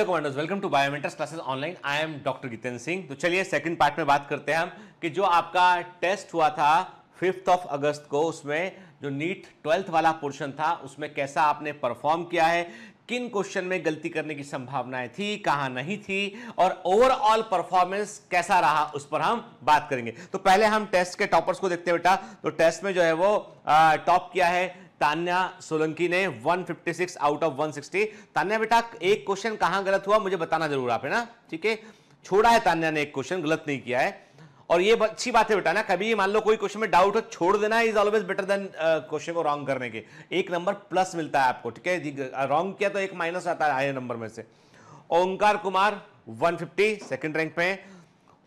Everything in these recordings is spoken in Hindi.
Hello commanders welcome to biometrics classes online I am doctor Giten Singh तो चलिए सेकंड पार्ट में बात करते हैं हम कि जो आपका टेस्ट हुआ था फिफ्थ ऑफ अगस्त को उसमें जो नीट ट्वेल्थ वाला पोर्शन था उसमें कैसा आपने परफॉर्म किया है किन क्वेश्चन में गलती करने की संभावनाएं थी कहां नहीं थी और ओवरऑल परफॉर्मेंस कैसा रहा उस पर हम बात करेंगे तो पहले हम टेस्ट के टॉपर्स को देखते हैं बेटा तो टेस्ट में जो है वो टॉप किया है तान्या सोलंकी ने 156 आउट ऑफ 160 तान्या बेटा एक क्वेश्चन कहां गलत हुआ मुझे बताना जरूर आप है ना ठीक है छोड़ा है तान्या ने एक क्वेश्चन गलत नहीं किया है और ये अच्छी बात है बेटा ना कभी मान लो कोई क्वेश्चन में डाउट हो छोड़ देना is always better than question को रॉन्ग करने के एक नंबर प्लस मिलता है आपको ठीक है रॉन्ग किया तो एक माइनस आता है आए नंबर में से ओंकार कुमार 150 सेकेंड रैंक पे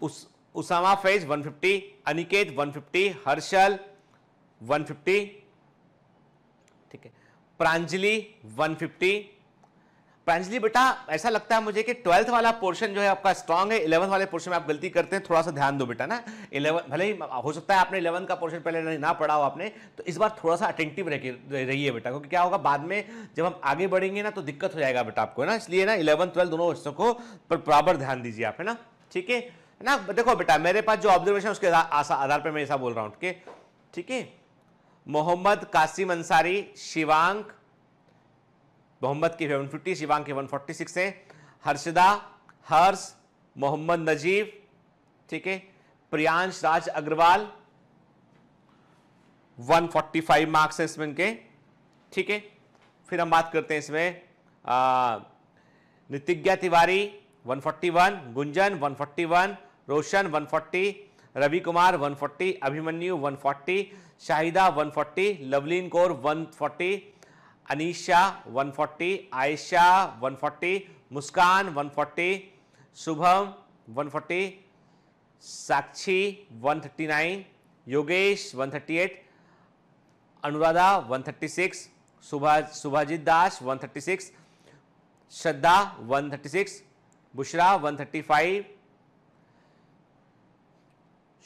उस उसामा फैज 150 अनिकेत 150 हर्षल 150 ठीक है प्रांजलि 150 प्रांजलि बेटा ऐसा लगता है मुझे कि ट्वेल्थ वाला पोर्शन जो है आपका स्ट्रांग है इलेवंथ वाले पोर्शन में आप गलती करते हैं थोड़ा सा ध्यान दो बेटा ना इलेवन भले ही हो सकता है आपने इलेवंथ का पोर्शन पहले ना पढ़ा हो आपने तो इस बार थोड़ा सा अटेंटिव रहिए बेटा क्योंकि क्या होगा बाद में जब हम आगे बढ़ेंगे ना तो दिक्कत हो जाएगा बेटा आपको ना इसलिए ना इलेवन ट्वेल्थ दोनों हिस्सों को बराबर ध्यान दीजिए आप है ना ठीक है ना देखो बेटा मेरे पास जो ऑब्जर्वेशन उसके आधार पर मैं ऐसा बोल रहा हूँ ठीक है मोहम्मद कासिम अंसारी शिवांक मोहम्मद के 150 शिवांक के 146 हैं हर्षदा हर्ष मोहम्मद नजीब ठीक है प्रियांश राज अग्रवाल 145 मार्क्स हैं इसमें इनके ठीक है फिर हम बात करते हैं इसमें Nitigya Tiwari 141 Gunjan 141 Roshan 140 Ravi Kumar 140 Abhimanyu 140 Shahida 140 Lovleen Kaur one forty Anisha one forty Ayesha forty Muskan 140 Shubham forty Sakshi 139 Yogesh 138 Anuradha six Subha Subhajit Das 136 Shraddha 136 Bushra 135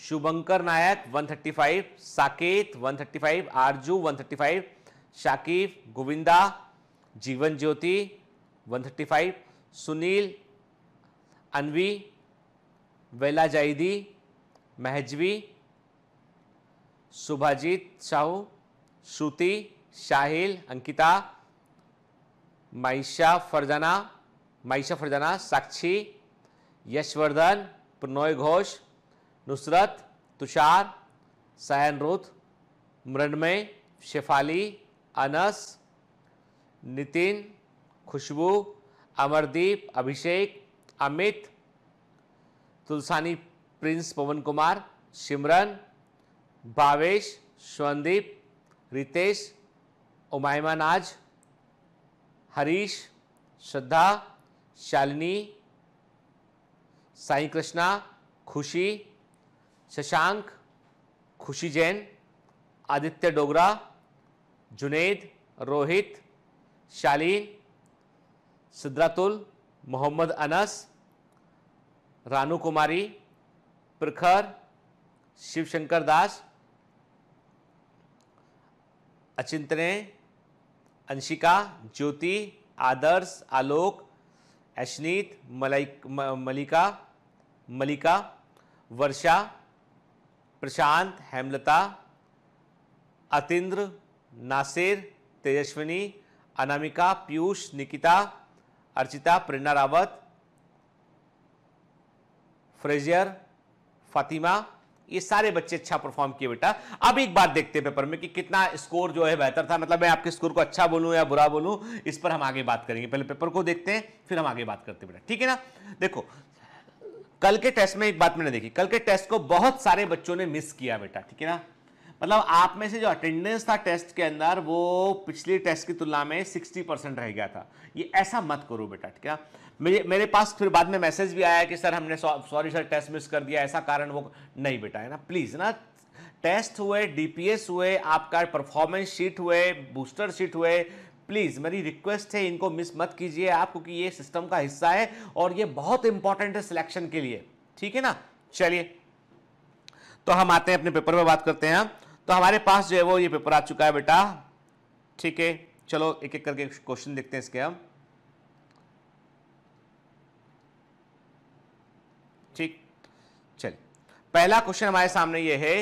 Shubhankar Nayak 135, Saket 135, Aarzoo 135, Shakib Govinda जीवन ज्योति 135, सुनील अनवी वेला जाइदी महजवी सुभाजीत साहू श्रुति शाहिल अंकिता मईशा फरजाना मईशा फरजाना साक्षी यशवर्धन प्रणोय घोष नुसरत तुषार सायनरुत मृणमय शेफाली अनस नितिन खुशबू अमरदीप अभिषेक अमित तुलसानी प्रिंस पवन कुमार सिमरन भावेश स्वंदीप रितेश उमायमान हरीश श्रद्धा शालिनी साई कृष्णा खुशी शशांक खुशी जैन आदित्य डोगरा जुनेद रोहित शालीन सिद्रातुल मोहम्मद अनस रानू कुमारी प्रखर शिवशंकर दास अचिंत अंशिका ज्योति आदर्श आलोक अश्नीत मलिका मलिका वर्षा प्रशांत हेमलता अतिंद्र नासिर तेजस्विनी अनामिका पीयूष निकिता अर्चिता प्रेरणा रावत फ्रेजियर फातिमा ये सारे बच्चे अच्छा परफॉर्म किए बेटा अब एक बात देखते हैं पेपर में कि कितना स्कोर जो है बेहतर था मतलब मैं आपके स्कोर को अच्छा बोलूं या बुरा बोलूं इस पर हम आगे बात करेंगे पहले पेपर को देखते हैं फिर हम आगे बात करते हैं बेटा ठीक है ना देखो कल के टेस्ट में एक बात मैंने देखी कल के टेस्ट को बहुत सारे बच्चों ने मिस किया बेटा ठीक है ना मतलब आप में से जो अटेंडेंस था टेस्ट के अंदर वो पिछले टेस्ट की तुलना में 60 परसेंट रह गया था ये ऐसा मत करो बेटा ठीक है मेरे मेरे पास फिर बाद में मैसेज भी आया कि सर हमने सॉरी सर टेस्ट मिस कर दिया ऐसा कारण वो नहीं बेटा है ना प्लीज़ ना टेस्ट हुए डीपीएस हुए आपका परफॉर्मेंस शीट हुए बूस्टर शीट हुए प्लीज़ मेरी रिक्वेस्ट है इनको मिस मत कीजिए आप क्योंकि ये सिस्टम का हिस्सा है और ये बहुत इंपॉर्टेंट है सिलेक्शन के लिए ठीक है ना चलिए तो हम आते हैं अपने पेपर में बात करते हैं तो हमारे पास जो है वो ये पेपर आ चुका है बेटा ठीक है चलो एक एक करके क्वेश्चन देखते हैं इसके हम ठीक चलिए पहला क्वेश्चन हमारे सामने ये है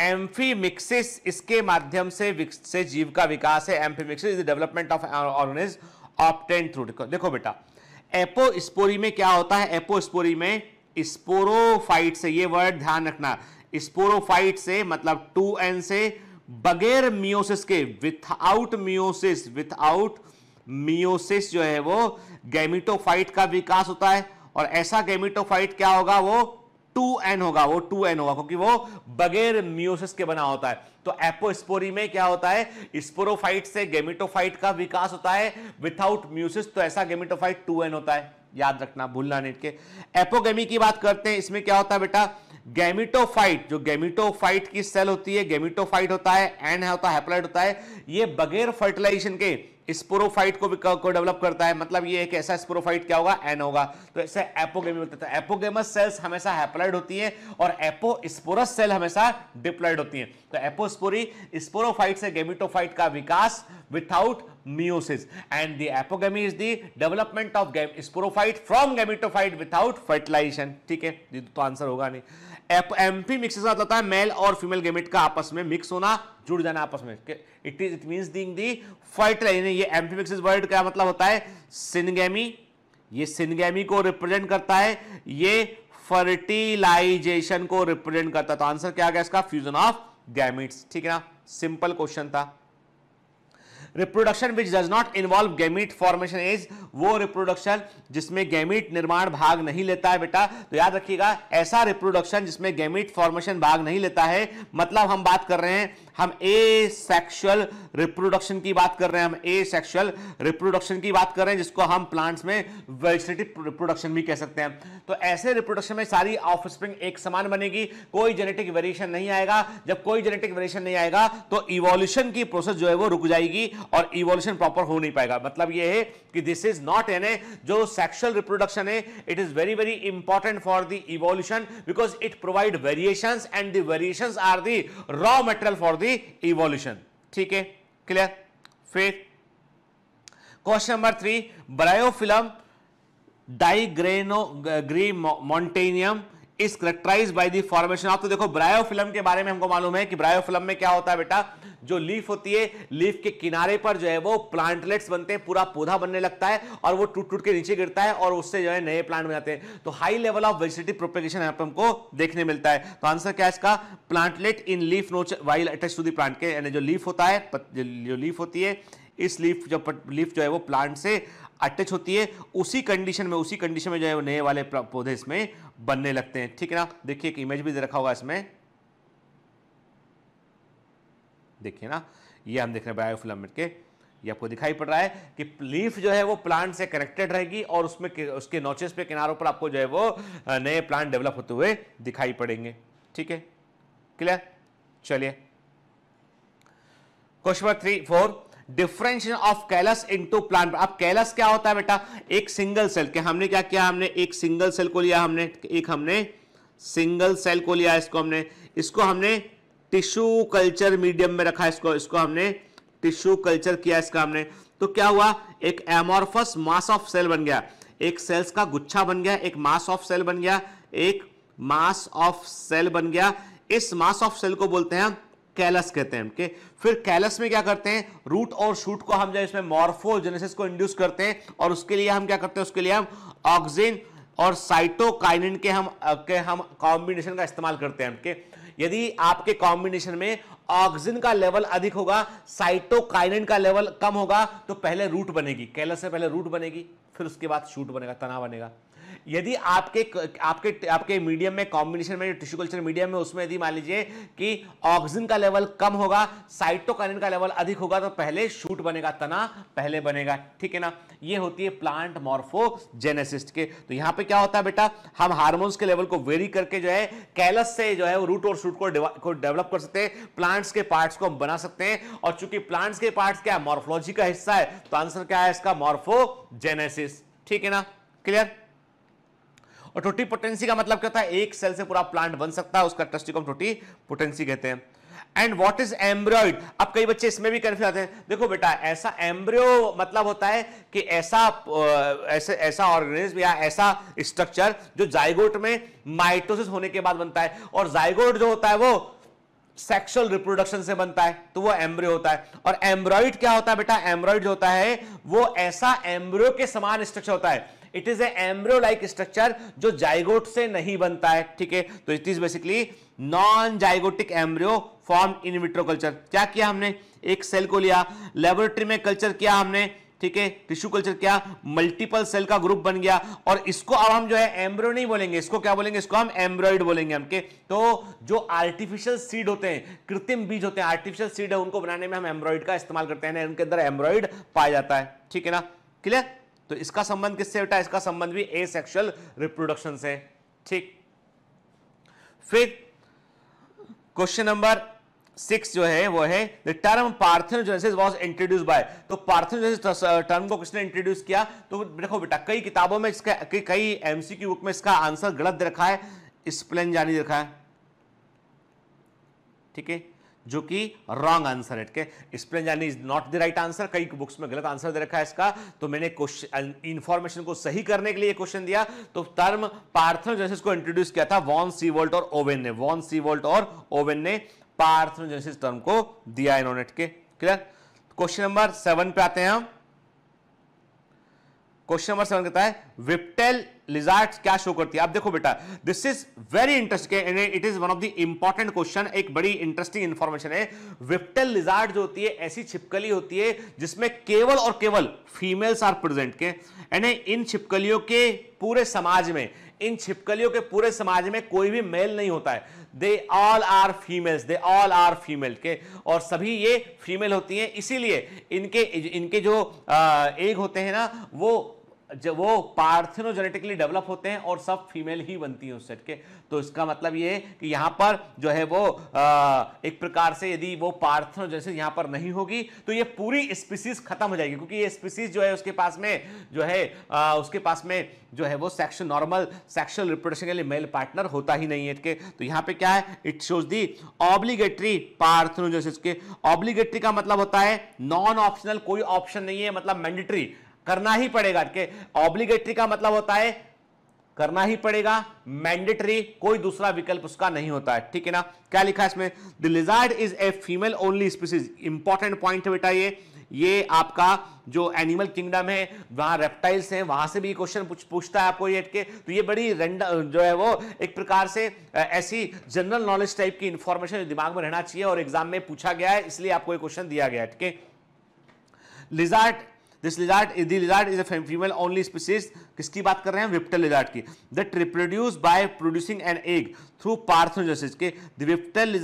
एम्फीमिक्सिस इसके माध्यम से से जीव का विकास है amphimixis is development of organism obtain through देखो बेटा एपोस्पोरी में क्या होता है एपोस्पोरी में स्पोरोफाइट से ये वर्ड ध्यान रखना स्पोरोफाइट से मतलब टू एन से बगैर मियोसिस के विथआउट मियोसिस विथआउट मियोसिस जो है वो गैमिटोफाइट का विकास होता है और ऐसा गैमिटोफाइट क्या होगा वो टू एन होगा वो टू एन होगा क्योंकि वो बगैर म्यूसिस के बना होता है तो एपोस्पोरी में क्या होता है स्पोरोफाइट से गेमिटोफाइट का विकास होता है विथआउट म्यूसिस तो ऐसा गेमिटोफाइट टू एन होता है याद रखना भूलना नहीं के एपोगेमी की बात करते हैं इसमें क्या होता है बेटा गैमिटोफाइट जो गैमिटोफाइट की सेल होती है गैमिटोफाइट होता है एंड होता है हैप्लाइट होता है ये बगैर फर्टिलाइजेशन के स्पोरोफाइट को भी को डेवलप करता है मतलब ये एक ऐसा स्पोरोफाइट क्या होगा एन होगा तो ऐसे एपोगेमी होता है एपोगेमस सेल्स हमेशा हैप्लाइड होती है और एपोस्पोरस सेल हमेशा डिप्लाइड होती है तो एपोस्पोरी स्पोरोफाइट तो से गेमिटोफाइट का विकास without meiosis and the apogamy is the development of sporophyte from gametophyte without fertilisation ठीक है ये तो आंसर होगा नहीं एमपी मिक्स के साथ होता है मेल और फीमेल गेमिट का आपस में मिक्स होना जुड़ जाना आपस में it is it mean thing the fertilise ये एमपी मिक्स वर्ड का मतलब होता है सिनगेमी ये सिनगेमी को रिप्रेजेंट करता है ये फर्टिलाइजेशन को रिप्रेजेंट करता है तो आंसर क्या आ गया इसका फ्यूजन ऑफ गैमिट्स ठीक है ना सिंपल क्वेश्चन था reproduction which does not involve gamete formation is वो रिप्रोडक्शन जिसमें गैमिट निर्माण भाग नहीं लेता है बेटा तो याद रखिएगा ऐसा रिप्रोडक्शन जिसमें गैमिट फॉर्मेशन भाग नहीं लेता है मतलब हम बात कर रहे हैं हम ए सेक्शुअल रिप्रोडक्शन की बात कर रहे हैं हम ए सेक्शुअल रिप्रोडक्शन की बात कर रहे हैं जिसको हम प्लांट्स में वेजिटेटिव रिप्रोडक्शन भी कह सकते हैं तो ऐसे रिप्रोडक्शन में सारी ऑफ एक समान बनेगी कोई जेनेटिक वेरिएशन नहीं आएगा जब कोई जेनेटिक वेरिएशन नहीं आएगा तो इवोल्यूशन की प्रोसेस जो है वो रुक जाएगी और इवोल्यूशन प्रॉपर हो नहीं पाएगा मतलब ये है कि this is not an a जो सेक्शुअल रिप्रोडक्शन है it is very very important for the evolution because it provide variation and the variation are the raw material for the evolution ठीक है क्लियर फिर question number three Bryophyllum daigremontianum, is characterise by the formation आप तो देखो ब्रायोफिल्म के बारे में हमको मालूम है कि ब्रायोफिल्म में क्या होता है बेटा जो लीफ होती है लीफ के किनारे पर जो है वो प्लांटलेट्स बनते हैं पूरा पौधा बनने लगता है और वो टूट टूट के नीचे गिरता है और उससे जो है नए प्लांट बन जाते हैं तो high level of vegetative propagation यहाँ पर हमको देखने मिलता है तो आंसर क्या है इसका plantlet in leaf notch while attach to the plant के यानी जो लीफ होता है जो लीफ होती है इस लीफ जो लीफ जो है वो प्लांट से अटैच होती है उसी कंडीशन में उसी कंडीशन में जो है नए वाले पौधे इसमें बनने लगते हैं ठीक है ना देखिए एक इमेज भी दे रखा होगा इसमें देखिए ना ये हम देख रहे हैं बायोफिलामेंट के ये आपको दिखाई पड़ रहा है कि लीफ जो है वो प्लांट से कनेक्टेड रहेगी और उसमें उसके नोचेस पे किनारों पर आपको जो है वो नए प्लांट डेवलप होते हुए दिखाई पड़ेंगे ठीक है क्लियर चलिए question number three four differentiation of callus into plant अब कैलस क्या होता है बेटा एक सिंगल सेल के हमने क्या किया हमने एक सिंगल सेल को लिया हमने एक हमने सिंगल सेल को लिया इसको हमने इसको हमने टिश्यू कल्चर मीडियम में रखा इसको इसको हमने टिश्यू कल्चर किया इसका हमने तो क्या हुआ एक एमोरफस मास ऑफ सेल बन गया एक सेल्स का गुच्छा बन गया एक मास ऑफ सेल बन गया एक मास ऑफ सेल बन गया इस मास ऑफ सेल को बोलते हैं कैलस कहते हैं के फिर कैलस में क्या करते हैं रूट और शूट को हम जो इसमें मॉर्फोजेनेसिस को इंड्यूस करते हैं और उसके लिए हम क्या करते हैं उसके लिए हम ऑक्सीजन और साइटोकाइनिन के हम के हम कॉम्बिनेशन का इस्तेमाल करते हैं के यदि आपके कॉम्बिनेशन में ऑक्सीजन का लेवल अधिक होगा साइटोकाइनिन का लेवल कम होगा तो पहले रूट बनेगी कैलस से पहले रूट बनेगी फिर उसके बाद शूट बनेगा तना बनेगा यदि आपके आपके आपके मीडियम में कॉम्बिनेशन में टिश्यू कल्चर मीडियम में उसमें यदि मान लीजिए कि ऑक्सीजन का लेवल कम होगा साइटोकानिन का लेवल अधिक होगा तो पहले शूट बनेगा तना पहले बनेगा ठीक है ना ये होती है प्लांट मॉर्फोजेनेसिस्ट के तो यहां पे क्या होता है बेटा हम हार्मोन्स के लेवल को वेरी करके जो है कैलस से जो है रूट और शूट को डेवलप कर सकते हैं प्लांट्स के पार्ट्स को हम बना सकते हैं और चूंकि प्लांट्स के पार्ट्स क्या है मॉर्फोलॉजी का हिस्सा है तो आंसर क्या है इसका मॉर्फोजेनेसिस ठीक है ना क्लियर और पोटेंसी का मतलब क्या था एक सेल से पूरा प्लांट बन सकता है उसका ट्रस्टी को हम कहते हैं एंड वॉट इज एम्ब्रॉयड अब कई बच्चे इसमें भी कन्फ्यूज आते हैं देखो बेटा ऐसा एम्ब्रियो मतलब होता है कि ऐसा ऐसे ऐसा ऑर्गेनिज्म या ऐसा स्ट्रक्चर जो जाइगोट में माइटोसिस होने के बाद बनता है और जाइगोट जो होता है वो सेक्सुअल रिप्रोडक्शन से बनता है तो वो एम्ब्रियो होता है और एम्ब्रॉयड क्या होता है बेटा एम्ब्रॉयड जो होता है वो ऐसा एम्ब्रियो के समान स्ट्रक्चर होता है it is embryo like structure जो जाइगोट से नहीं बनता है ठीक है तो it is basically non zygotic embryo form in vitro culture क्या किया हमने एक सेल को लिया लेबोरेटरी में कल्चर किया हमने ठीक है टिश्यू कल्चर क्या मल्टीपल सेल का ग्रुप बन गया और इसको अब हम जो है एम्ब्रो नहीं बोलेंगे इसको क्या बोलेंगे इसको हम एम्ब्रॉइड बोलेंगे हमके तो जो आर्टिफिशियल सीड होते हैं कृत्रिम बीज होते हैं आर्टिफिशियल सीड है उनको बनाने में हम एम्ब्रॉइड का इस्तेमाल करते हैं उनके अंदर एम्ब्रॉइड पाया जाता है ठीक है ना क्लियर तो इसका संबंध किससे बेटा इसका संबंध भी ए सेक्शुअल रिप्रोडक्शन से ठीक फिर क्वेश्चन नंबर सिक्स जो है वो है the term parthenogenesis was introduce by तो पार्थेनोजेनेसिस टर्म को किसने इंट्रोड्यूस किया तो देखो बेटा कई किताबों में इसका कई एमसीक्यू बुक में इसका आंसर गलत रखा है स्प्लेन जानी रखा है ठीक है जो कि रॉन्ग आंसर है के है एक्सप्लेन यानी is not the right answer कई बुक्स में गलत आंसर दे रखा है इसका तो मैंने क्वेश्चन इंफॉर्मेशन uh, को सही करने के लिए क्वेश्चन दिया तो टर्म पार्थनोजेनेसिस को इंट्रोड्यूस किया था वॉन सीवोल्ट और ओवेन ने वॉन सीवोल्ट और ओवेन ने पार्थनोजेनेसिस टर्म को दिया इन्होंने क्लियर क्वेश्चन नंबर सेवन पे आते हैं हम क्वेश्चन नंबर सेवन कहता है विप्टेल लिजार्ट क्या शो करती है आप देखो बेटा this is very interesting it is one of the important question एक बड़ी इंटरेस्टिंग इंफॉर्मेशन है विप्टेल लिजार्ट जो होती है ऐसी छिपकली होती है जिसमें केवल और केवल फीमेल्स आर प्रेजेंट के यानी इन छिपकलियों के पूरे समाज में इन छिपकलियों के पूरे समाज में कोई भी मेल नहीं होता है they all are females they all are female के और सभी ये फीमेल होती हैं इसीलिए इनके इनके जो एग होते हैं ना वो जब वो पार्थेनोजेनेटिकली डेवलप होते हैं और सब फीमेल ही बनती हैं उस सेट के तो इसका मतलब ये कि यहाँ पर जो है वो आ, एक प्रकार से यदि वो पार्थेनोजेनेसिस यहाँ पर नहीं होगी तो ये पूरी स्पीसीज खत्म हो जाएगी क्योंकि ये स्पीसीज जो है उसके पास में जो है आ, उसके पास में जो है वो सेक्शन नॉर्मल सेक्शुअल रिप्रोडक्शन के लिए मेल पार्टनर होता ही नहीं है के तो यहाँ पे क्या है it shows the obligatory parthenogenesis के ऑब्लीगेटरी का मतलब होता है नॉन ऑप्शनल कोई ऑप्शन नहीं है मतलब मैंडेटरी करना ही पड़ेगा के ऑब्लिगेटरी का मतलब होता है करना ही पड़ेगा मैंडेटरी कोई दूसरा विकल्प उसका नहीं होता है ठीक है ना क्या लिखा है इसमें the lizard is a female only species important point बेटा ये ये आपका जो एनिमल किंगडम है वहां रेप्टाइल्स हैं वहां से भी क्वेश्चन पूछ पूछता है आपको ये के तो ये बड़ी रेंड जो है वो एक प्रकार से ऐसी जनरल नॉलेज टाइप की इंफॉर्मेशन दिमाग में रहना चाहिए और एग्जाम में पूछा गया है इसलिए आपको ये क्वेश्चन दिया गया है ठीक है lizard this lizard the lizard is a female only species किसकी बात कर रहे हैं विप्टल लिजार्ट की that reproduce by producing an egg through parthenogenesis के the whiptail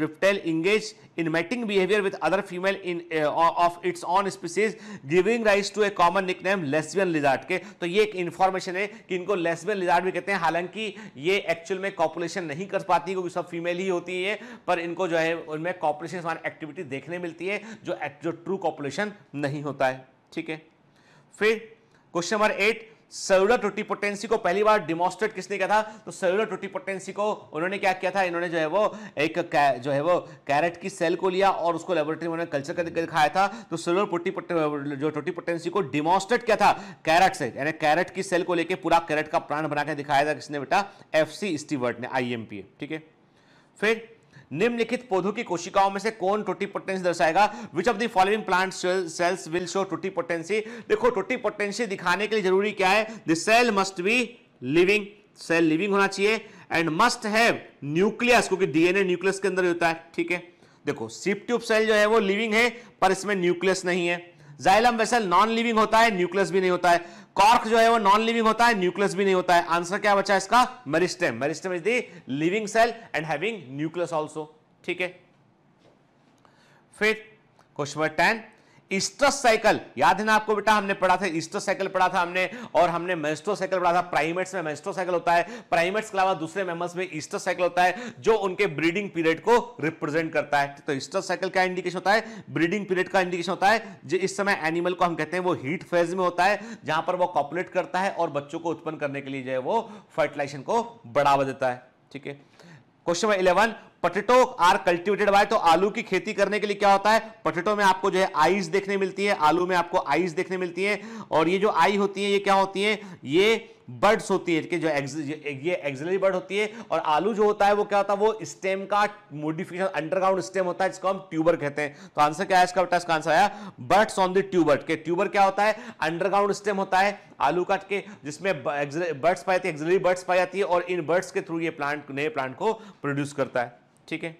whiptail engage in mating behaviour with other female in of its own species giving rise to a common nickname lesbian lizard के तो ये एक इन्फॉर्मेशन है कि इनको लेस्बियन लिजार्ट भी कहते हैं हालांकि ये एक्चुअल में कॉपुलेशन नहीं कर पाती क्योंकि सब फीमेल ही होती है पर इनको जो है उनमें कॉपुलेशन एक्टिविटी देखने मिलती है जो जो ट्रू कॉपुलेशन नहीं होता है ठीक है फिर question number eight cellular potency को पहली बार डिमोस्ट्रेट किसने किया था तो सेलुलर पोटेंसी को उन्होंने क्या किया था इन्होंने जो है वो एक जो है वो कैरेट की सेल को लिया और उसको लेबोरेटरी में कल्चर करके दिखाया था तो सेलुलर जो पोटेंसी को डिमोस्ट्रेट किया था कैरेट से यानी कैरेट की सेल को लेकर पूरा कैरेट का प्लान बनाकर दिखाया था किसने बेटा एफ सी ने आई ठीक है फिर निम्नलिखित पौधों की कोशिकाओं में से कौन टोटी पोटेंसी दर्शाएगा which of the following plant cells will show totipotency देखो टोटी पोटेंसी दिखाने के लिए जरूरी क्या है the cell must be living cell living होना चाहिए एंड मस्ट हैव न्यूक्लियस क्योंकि डीएनए न्यूक्लियस के अंदर होता है ठीक है देखो सिप ट्यूब सेल जो है वो लिविंग है पर इसमें न्यूक्लियस नहीं है जाइलम वेसल नॉन लिविंग होता है न्यूक्लियस भी नहीं होता है कॉर्क जो है वो नॉन लिविंग होता है न्यूक्लियस भी नहीं होता है आंसर क्या बचा इसका meristem meristem is the living cell and having nucleus also ठीक है फिर question number ten oestrus cycle याद है ना आपको बेटा हमने पढ़ा था इस्ट्रस साइकिल पढ़ा था हमने और हमने मेस्ट्रो साइकिल पढ़ा था प्राइमेट्स में मेस्ट्रो साइकिल होता है प्राइमेट्स के अलावा दूसरे मेमल्स में इस्ट्रस साइकिल होता है जो उनके ब्रीडिंग पीरियड को रिप्रेजेंट करता है तो इस्ट्रस साइकिल का इंडिकेशन होता है ब्रीडिंग पीरियड का इंडिकेशन होता है जो इस समय एनिमल को हम कहते हैं वो हीट फेज में होता है जहां पर वो कॉपुलेट करता है और बच्चों को उत्पन्न करने के लिए जो है वो फर्टिलाइजेशन को बढ़ावा देता है ठीक है question number eleven potato are cultivated by तो आलू की खेती करने के लिए क्या होता है पटेटो में आपको जो है आइस देखने मिलती है आलू में आपको आईज देखने मिलती है और ये जो आई होती है ये क्या होती है ये बर्ड्स होती है कि जो ये एक्सलरी बर्ड होती है और आलू जो होता है वो क्या होता है वो स्टेम का मोडिफिकेशन अंडरग्राउंड स्टेम होता है जिसको हम ट्यूबर कहते हैं तो आंसर क्या है इसका बेटा इसका आंसर आया बर्ड्स ऑन द ट्यूबर के ट्यूबर क्या होता है अंडरग्राउंड स्टेम होता है आलू काट के जिसमें बर्ड्स पाए जाती है एक्सलरी बर्ड्स पाई जाती है और इन बर्ड्स के थ्रू ये प्लांट नए प्लांट को प्रोड्यूस करता है ठीक है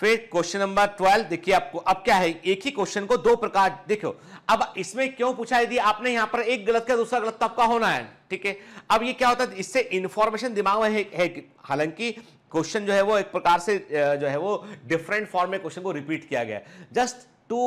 फिर क्वेश्चन नंबर ट्वेल्व देखिए आपको अब क्या है एक ही क्वेश्चन को दो प्रकार देखो अब इसमें क्यों पूछा यदि आपने यहां पर एक गलत का दूसरा गलत तब का होना है ठीक है अब ये क्या होता है इससे इंफॉर्मेशन दिमाग में है, है हालांकि क्वेश्चन जो है वो एक प्रकार से जो है वो डिफरेंट फॉर्म में क्वेश्चन को रिपीट किया गया just to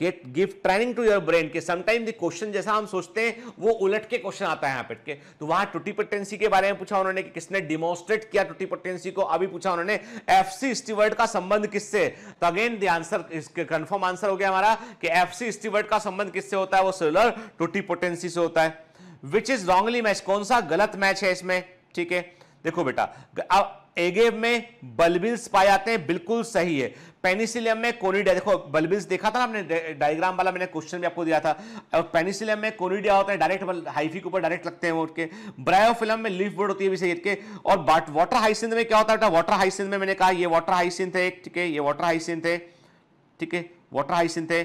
get give training to your brain के समटाइम द क्वेश्चन जैसा हम सोचते हैं वो उलट के क्वेश्चन आता है यहाँ के तो वहां टूटी पटेंसी के बारे में पूछा उन्होंने कि किसने डिमोस्ट्रेट किया टूटी पटेंसी को अभी पूछा उन्होंने एफ सी स्टीवर्ड का संबंध किससे तो again the answer confirm answer हो गया हमारा कि एफ सी स्टीवर्ड का संबंध किससे होता है वो सोलर टूटी पोटेंसी से होता है विच इज रॉन्गली मैच कौन सा गलत मैच है इसमें ठीक है देखो बेटा अब एगेव में बलबिल्स पाए जाते हैं बिल्कुल सही है पेनिसिलियम में कोनिडिया देखो बल्बिस देखा था ना हमने डायग्राम वाला मैंने क्वेश्चन भी आपको दिया था और पेनिसिलियम में कोनिडिया होता है डायरेक्ट हाइफी मतलब के ऊपर डायरेक्ट लगते हैं वो उनके ब्रायोफिलम में लीफ बोर्ड होती है विषय के और वाटर हाइसिंथ में क्या होता है वाटर हाइसिंथ में मैंने कहा ये वाटर हाइसिंथ है ठीक है ये वाटर हाइसिंथ है ठीक है वाटर हाइसिंथ है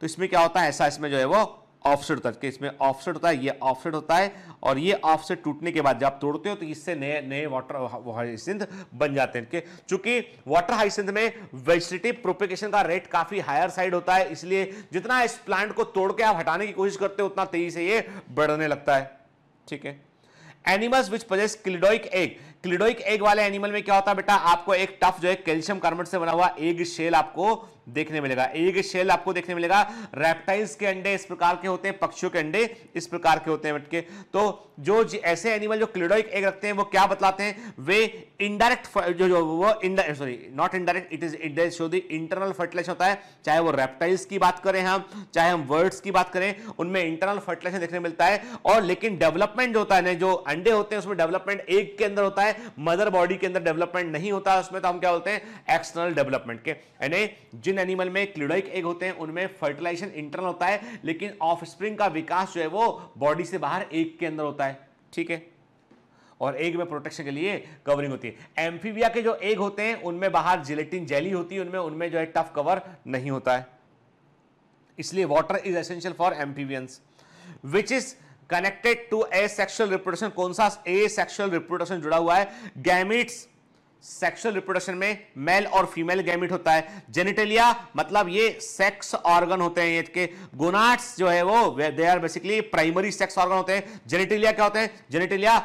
तो इसमें क्या होता है ऐसा इसमें जो है वो ऑफसेट होता है तो इसमें ऑफसेट होता है ये ऑफसेट होता है और ये ऑफसेट टूटने के बाद जब तोड़ते हो तो इससे नए नए वाटर हाइसिंथ बन जाते हैं चूंकि वाटर हाइसिंथ में वेजिटेटिव प्रोपिकेशन का रेट काफ़ी हायर साइड होता है इसलिए जितना इस प्लांट को तोड़ के आप हटाने की कोशिश करते हो उतना तेजी से ये बढ़ने लगता है ठीक है animals which possess cleidoic egg cleidoic egg वाले एनिमल में क्या होता है बेटा आपको एक टफ जो है कैल्शियम कार्बोनेट से बना हुआ एग शेल आपको देखने मिलेगा एग शेल आपको देखने मिलेगा रेप्टाइल्स के अंडे इस प्रकार के होते हैं पक्षियों के अंडे इस प्रकार के होते हैं बटके तो जो ऐसे एनिमल जो क्लिडोइक एग रखते हैं वो क्या बतलाते हैं वे इनडायरेक्ट जो, जो वो sorry not indirect it is it show the internal fertilisation होता है चाहे वो रेप्टाइल्स की बात करें हम चाहे हम वर्ड्स की बात करें उनमें इंटरनल फर्टिलाइजेशन देखने मिलता है और लेकिन डेवलपमेंट जो होता है ना जो अंडे होते हैं उसमें डेवलपमेंट एग के अंदर होता है है मदर बॉडी के अंदर डेवलपमेंट नहीं होता उसमें तो हम क्या बोलते हैं एक्सटर्नल डेवलपमेंट के यानी जिन एनिमल में क्लूडाइक एग होते हैं उनमें फर्टिलाइजेशन इंटरनल होता है लेकिन ऑफ का विकास जो है वो बॉडी से बाहर एग के अंदर होता है ठीक है और एग में प्रोटेक्शन के लिए कवरिंग होती है एम्फीबिया के जो एग होते हैं उनमें बाहर जिलेटिन जेली होती है उनमें उनमें जो है टफ कवर नहीं होता है इसलिए water is essential for amphibians which is connected to a sexual reproduction कौन सा ए सेक्शुअल रिप्रोडक्शन जुड़ा हुआ है गैमिट्स सेक्सुअल रिप्रोडक्शन में मेल और फीमेल गैमिट होता है जेनिटेलिया मतलब ये सेक्स ऑर्गन होते हैं इसके गोनाट्स जो है वो they are basically primary sex organ होते हैं जेनिटेलिया क्या होते हैं जेनिटेलिया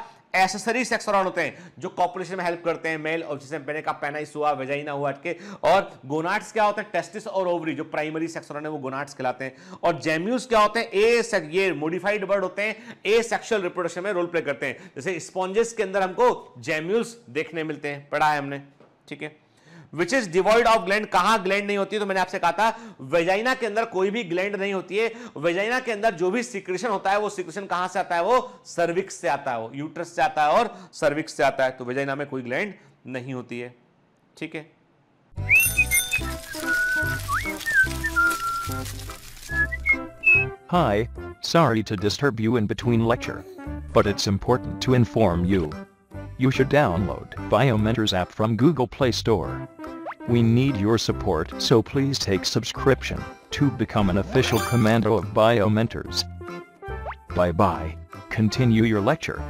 एसेसरी सेक्स ऑर्गन होते हैं जो कॉपुलेशन में हेल्प करते हैं मेल और ऑब्जेक्शन मैंने कहा पेनाइस हुआ वेजाइना हुआ अटके और गोनाट्स क्या होते हैं टेस्टिस और ओवरी जो प्राइमरी सेक्स ऑर्गन है वो गोनाट्स कहलाते हैं और जेम्यूज क्या होते हैं ए ये मॉडिफाइड बर्ड होते हैं ए सेक्सुअल रिप्रोडक्शन में रोल प्ले करते हैं जैसे स्पॉन्जेस के अंदर हमको जेम्यूल्स देखने मिलते हैं पढ़ा है हमने ठीक है which is devoid of gland कहां ग्लैंड नहीं होती तो मैंने आपसे कहा था वेजाइना के अंदर कोई भी ग्लैंड नहीं होती है वेजाइना के अंदर जो भी सिक्रेशन होता है वो सिक्रेशन कहां से आता है वो सर्विक्स से आता है वो यूट्रस से आता है और सर्विक्स से आता है तो वेजाइना में कोई ग्लैंड नहीं होती है ठीक है Hi, sorry to disturb you in between lecture. But it's important to inform you. You should download Biomentors app from Google Play Store. We need your support so please take subscription to become an official commando of BioMentors. Bye bye. Continue your lecture.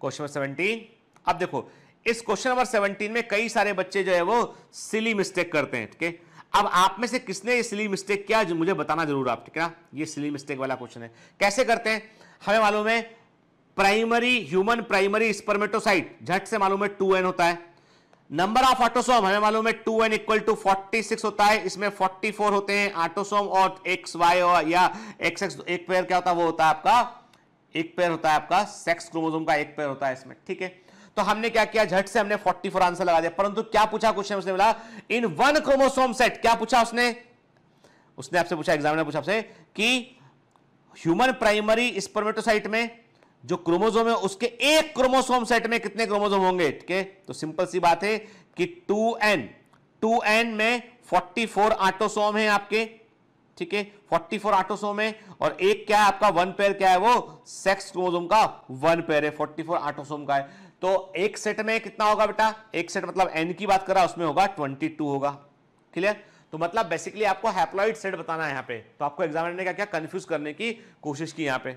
Question number 17 अब देखो इस क्वेश्चन नंबर 17 में कई सारे बच्चे जो है वो सिली मिस्टेक करते हैं ठीक है अब आप में से किसने ये सिली मिस्टेक किया मुझे बताना जरूर आप ठीक है ना ये सिली मिस्टेक वाला क्वेश्चन है कैसे करते हैं हमें मालूम है प्राइमरी ह्यूमन प्राइमरी स्पर्मेटोसाइट झट से मालूम है टू एन होता है नंबर ऑफ ऑटोसोम हमें मालूम है two n equal to forty six होता है इसमें फोर्टी फोर होते हैं ऑटोसोम और एक्स वाई और या एक्स एक्स एक पेयर क्या होता है वो होता है आपका एक पेयर होता है आपका सेक्स क्रोमोसोम का एक पेयर होता है इसमें ठीक है तो हमने क्या किया झट से हमने फोर्टी फोर आंसर लगा दिया परंतु क्या पूछा क्वेश्चन उसने बोला इन वन क्रोमोसोम सेट क्या पूछा उसने उसने आपसे पूछा एग्जाम ने पूछा आपसे कि ह्यूमन प्राइमरी स्पर्मेटोसाइट में जो क्रोमोजोम है उसके एक क्रोमोसोम सेट में कितने क्रोमोजोम होंगे ठीक है तो सिंपल सी बात है कि 2n 2n में 44 फोर आटोसोम है आपके ठीक है 44 फोर आटोसोम है और एक क्या है आपका वन पेयर क्या है वो सेक्स क्रोमोजोम का वन पेयर है फोर्टी फोर आटोसोम का है तो एक सेट में कितना होगा बेटा एक सेट मतलब एन की बात कर रहा उसमें होगा ट्वेंटी होगा क्लियर तो मतलब बेसिकली आपको हैप्लॉइड सेट बताना है यहां पे तो आपको एग्जामिनर ने क्या क्या कंफ्यूज करने की कोशिश की यहां पे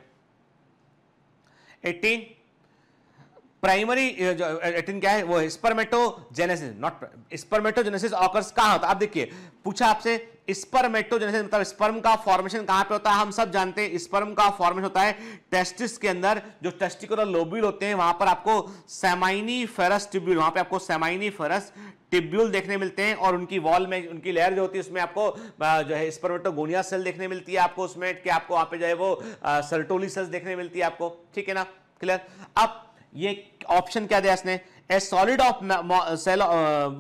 18 प्राइमरी एटिन uh, uh, क्या है वो स्पर्मेटोजेनेसिस नॉट स्पर्मेटोजेनेसिस ऑकर्स कहाँ होता है आप देखिए पूछा आपसे स्पर्मेटोजेनेसिस मतलब स्पर्म का फॉर्मेशन कहां पे होता है हम सब जानते हैं स्पर्म का फॉर्मेशन होता है टेस्टिस के अंदर जो टेस्टिकुलर लोब्यूल होते हैं वहां पर आपको सेमाइनी फेरस ट्यूब्यूल वहां पे आपको सेमाइनी फेरस ट्यूब्यूल देखने मिलते हैं और उनकी वॉल में उनकी लेयर जो होती है उसमें आपको जो है स्पर्मेटोगोनिया सेल देखने मिलती है आपको उसमें कि आपको वहां पे जो है वो सर्टोली सेल्स देखने मिलती है आपको ठीक है ना क्लियर अब ये ऑप्शन क्या दिया इसने a solid of cell